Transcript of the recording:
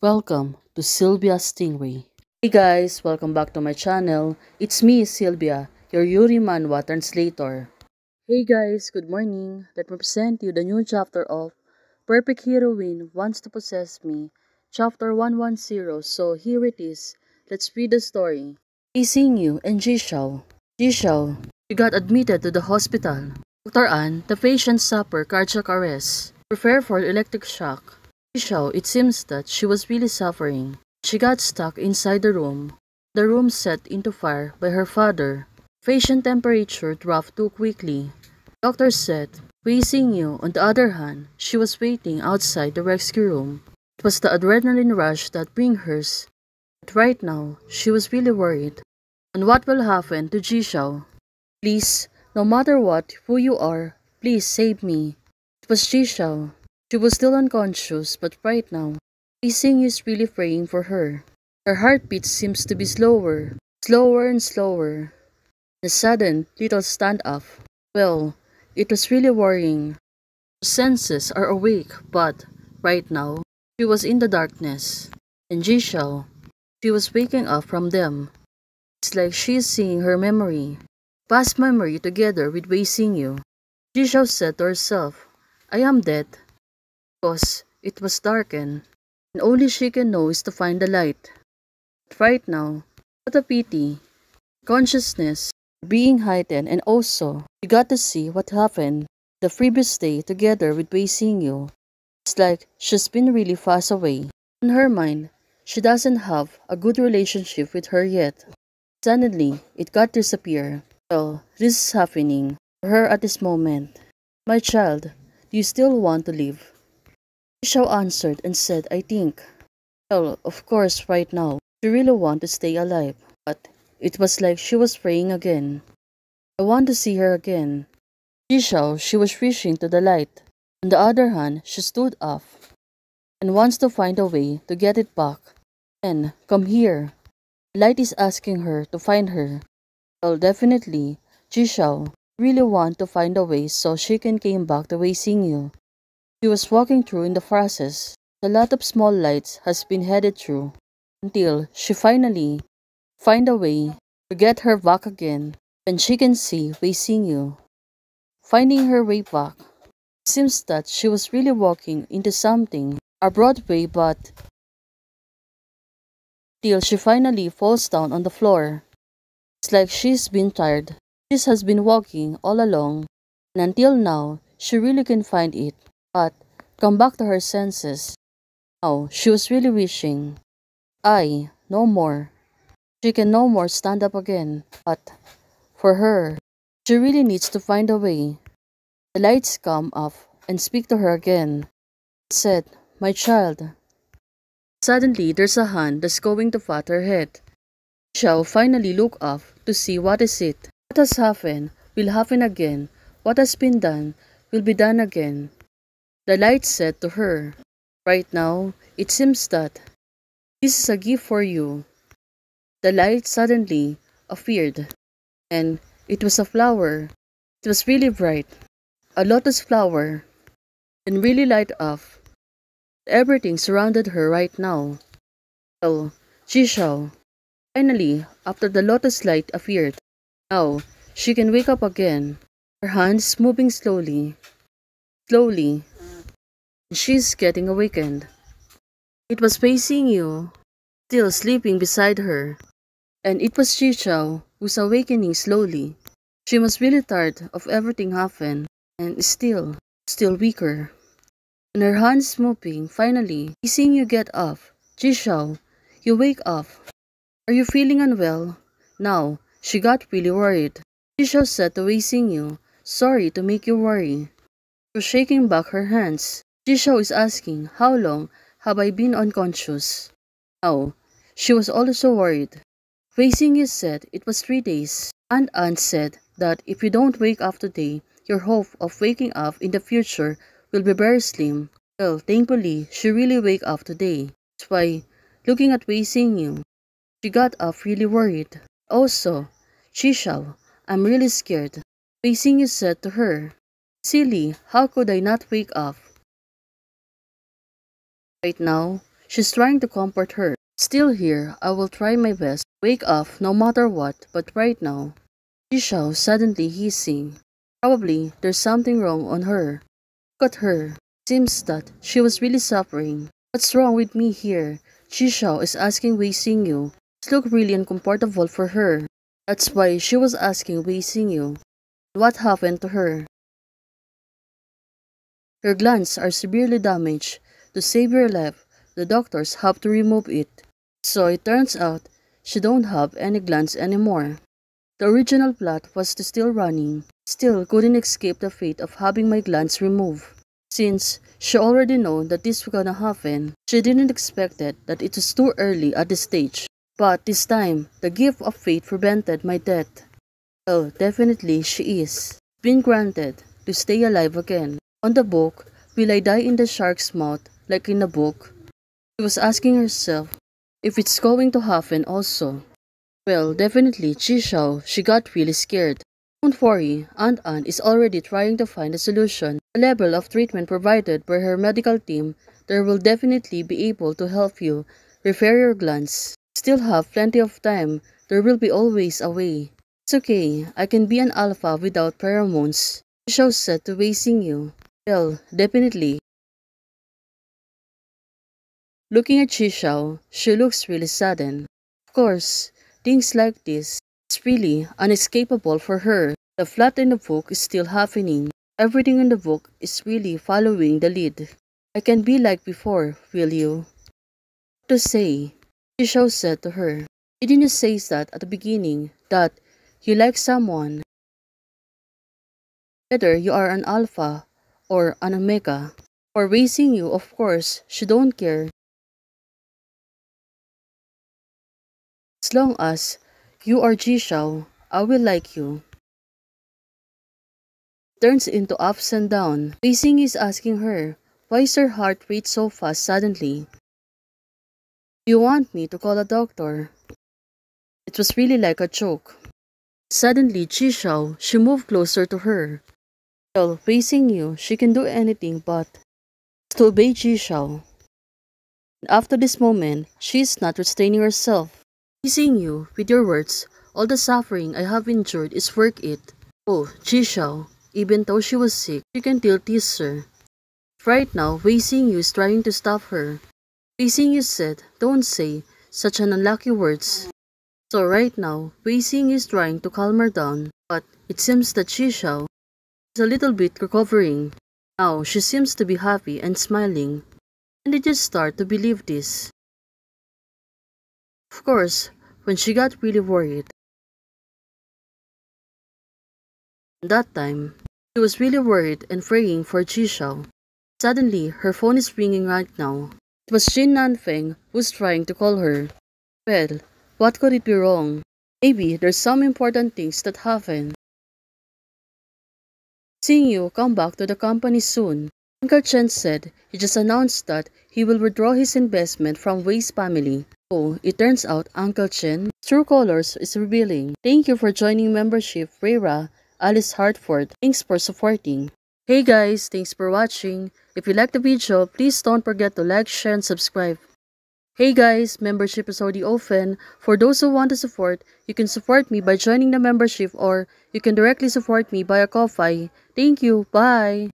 Welcome to Sylvia Stingray. Hey guys, welcome back to my channel. It's me, Sylvia, your Yuri Manwa translator. Hey guys, good morning. Let me present you the new chapter of Perfect Heroine Wants to Possess Me, chapter 110. So here it is. Let's read the story. Kissing you and Jishao. Jishao, she got admitted to the hospital. Dr. An, the patient suffered cardiac arrest. Prepare for electric shock. Anyhow, it seems that she was really suffering. She got stuck inside the room. The room set into fire by her father. Patient temperature dropped too quickly. Doctor said, Facing you, on the other hand, she was waiting outside the rescue room. It was the adrenaline rush that bring hers. But right now, she was really worried. And what will happen to Xiao? Please, no matter what, who you are, please save me. It was Xiao. She was still unconscious, but right now, Ising is really praying for her. Her heartbeat seems to be slower, slower and slower. The sudden little standoff. Well, it was really worrying. Her senses are awake, but right now, she was in the darkness. And Jishao, she was waking up from them. It's like she is seeing her memory, past memory together with Wei Xingyu. Jishao said to herself, I am dead, because it was darkened, and only she can know is to find the light. But right now, what a pity. Consciousness being heightened and also you got to see what happened the previous day together with Wei Xingyu. It's like she's been really fast away. In her mind, she doesn't have a good relationship with her yet. Suddenly, it got disappear. So, this is happening for her at this moment. My child, do you still want to live? Shao answered and said, I think. Well, of course, right now, she really want to stay alive, but it was like she was praying again. I want to see her again. Jishao, she was reaching to the light. On the other hand, she stood up and wants to find a way to get it back. Then, come here. Light is asking her to find her. Well, definitely, Jishao really want to find a way so she can came back to Wei Xingyu. He was walking through in the process. A lot of small lights has been headed through until she finally find a way to get her back again and she can see facing you. Finding her way back, seems that she was really walking into something, a Broadway but till she finally falls down on the floor. It's like she's been tired. This has been walking all along, and until now, she really can find it. But, come back to her senses. Now, she was really wishing. I, no more. She can no more stand up again. But, for her, she really needs to find a way. The lights come off and speak to her again. It said, my child. Suddenly, there's a hand that's going to pat her head. Shall finally look up to see what is it. What has happened will happen again. What has been done will be done again. The light said to her, Right now, it seems that this is a gift for you. The light suddenly appeared, and it was a flower. It was really bright, a lotus flower, and really light up. Everything surrounded her right now. So, she shall. Finally, after the lotus light appeared, now she can wake up again. Her hands moving slowly. Slowly, She's getting awakened. It was facing you, still sleeping beside her. And it was Chichao who's awakening slowly. She was really tired of everything happened and still, still weaker. And her hands moving, finally, seeing you get up. Jishao, you wake up. Are you feeling unwell? Now, she got really worried. Jishao said to Wei you, sorry to make you worry. She was shaking back her hands. Shisha is asking, How long have I been unconscious? Now, oh, she was also worried. Facing Yu said it was three days, and Aunt said that if you don't wake up today, your hope of waking up in the future will be very slim. Well, thankfully, she really wake up today. That's why, looking at Wei Yu, she got up really worried. Also, Shishao, I'm really scared. Wei Yu said to her, Silly, how could I not wake up? Right now, she's trying to comfort her. Still here, I will try my best. Wake up no matter what, but right now. Jishao suddenly hissing. Probably there's something wrong on her. Look at her. Seems that she was really suffering. What's wrong with me here? Jishao is asking Wei Xingyu. It look really uncomfortable for her. That's why she was asking Wei Xingyu. What happened to her? Her glands are severely damaged to save your life, the doctors have to remove it. So it turns out, she don't have any glands anymore. The original plot was still running, still couldn't escape the fate of having my glands removed. Since she already knew that this was gonna happen, she didn't expect it, that it was too early at this stage. But this time, the gift of fate prevented my death. Oh, definitely she is. Been granted to stay alive again. On the book, Will I Die in the Shark's Mouth like in the book, she was asking herself if it's going to happen also. Well, definitely, Chishao, she got really scared. Don't worry, Aunt Anne is already trying to find a solution. The level of treatment provided by her medical team, there will definitely be able to help you repair your glands. Still have plenty of time, there will be always a way. It's okay, I can be an alpha without pheromones. Chishao said to raising you. Well, definitely. Looking at Xixiao, she looks really saddened. Of course, things like this is really unescapable for her. The flood in the book is still happening. Everything in the book is really following the lead. I can be like before, will you? to say? Xixiao said to her. Didn't you say that at the beginning, that you like someone? Whether you are an alpha or an omega. For raising you, of course, she don't care. As long as you are Xiao, I will like you. Turns into ups and down. Facing is asking her, why is her heart rate so fast suddenly? You want me to call a doctor? It was really like a joke. Suddenly, Xiao, she moved closer to her. Still, facing you, she can do anything but to obey Xiao. After this moment, she is not restraining herself. Praising you with your words, all the suffering I have endured is worth it. Oh, Jishao, even though she was sick, she can still tease her. Right now, wei you is trying to stop her. wei you said, don't say such an unlucky words. So right now, wei is trying to calm her down, but it seems that Jishao is a little bit recovering. Now, she seems to be happy and smiling, and I just start to believe this. Of course, when she got really worried. that time, she was really worried and praying for Jishao. Suddenly, her phone is ringing right now. It was Jin Nanfeng who's trying to call her. Well, what could it be wrong? Maybe there's some important things that happened. Seeing you come back to the company soon, Uncle Chen said he just announced that he will withdraw his investment from Wei's family. Oh, it turns out Uncle Chen true colors is revealing. Thank you for joining membership, Rera, Alice Hartford. Thanks for supporting. Hey guys, thanks for watching. If you like the video, please don't forget to like, share, and subscribe. Hey guys, membership is already open. For those who want to support, you can support me by joining the membership or you can directly support me by a coffee. Thank you. Bye.